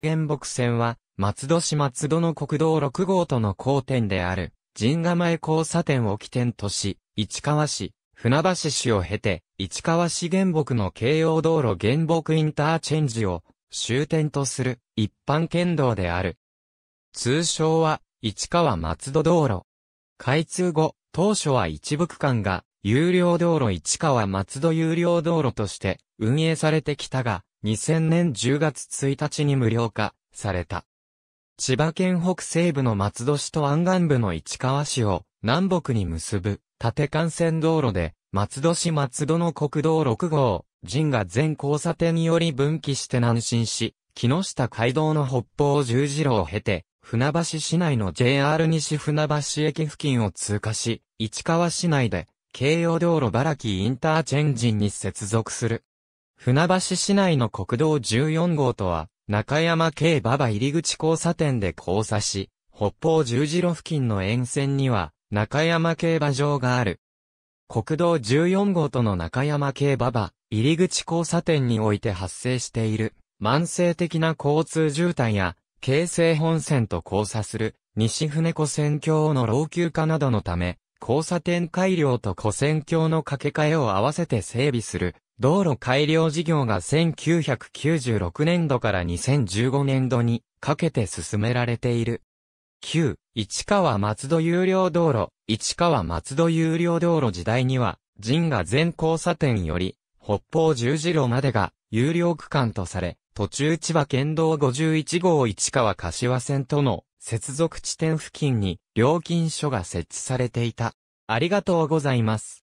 原木線は、松戸市松戸の国道6号との交点である、神ヶ前交差点を起点とし、市川市、船橋市を経て、市川市原木の京葉道路原木インターチェンジを終点とする一般県道である。通称は、市川松戸道路。開通後、当初は一部区間が有料道路市川松戸有料道路として運営されてきたが、2000年10月1日に無料化された。千葉県北西部の松戸市と湾岸部の市川市を南北に結ぶ縦幹線道路で、松戸市松戸の国道6号、神が全交差点により分岐して南進し、木下街道の北方十字路を経て、船橋市内の JR 西船橋駅付近を通過し、市川市内で京葉道路茨城インターチェンジに接続する。船橋市内の国道14号とは、中山京馬場入口交差点で交差し、北方十字路付近の沿線には、中山競馬場がある。国道14号との中山競馬場、入口交差点において発生している、慢性的な交通渋滞や、京成本線と交差する、西船子線橋の老朽化などのため、交差点改良と古線橋の架け替えを合わせて整備する、道路改良事業が1996年度から2015年度にかけて進められている。旧、市川松戸有料道路、市川松戸有料道路時代には、神が全交差点より、北方十字路までが有料区間とされ、途中千葉県道51号市川柏線との接続地点付近に料金所が設置されていた。ありがとうございます。